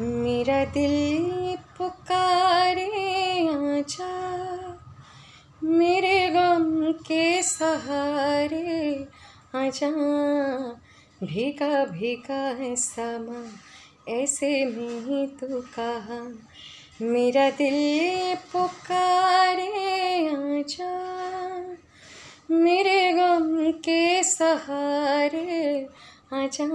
मेरा दिल पुकारे आजा मेरे गम के सहारे आजा भीगा भीगा है समा ऐसे में ही तू कहा मेरा दिल पुकारे आजा मेरे गम के सहारे आजा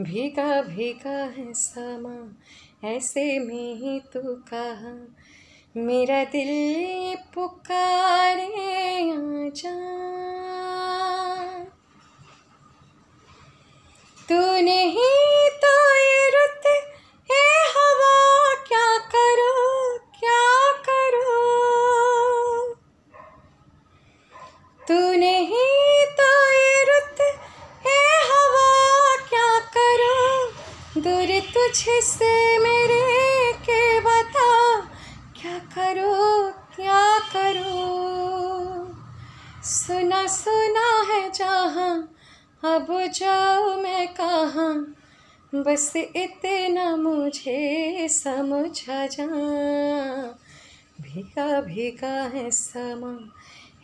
भीगा भीगा है समा ऐसे में ही तू कहा मेरा दिल पुकारे आजा नहीं तो ये रुत हे हवा क्या करो क्या करो तूने से मेरे के बता क्या करो क्या करो सुना सुना है जहाँ अब जाओ मैं कहाँ बस इतना मुझे समझा जा भीगा भीगा है समा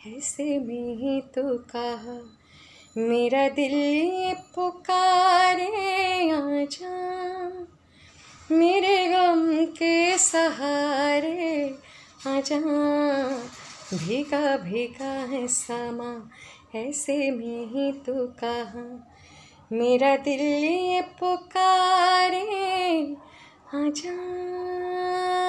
ऐसे में ही तो कहा मेरा दिल पुकार सहारे आजा भीगा भीगा है सामा ऐसे में ही तू कहा मेरा दिल ये पुकारे आजा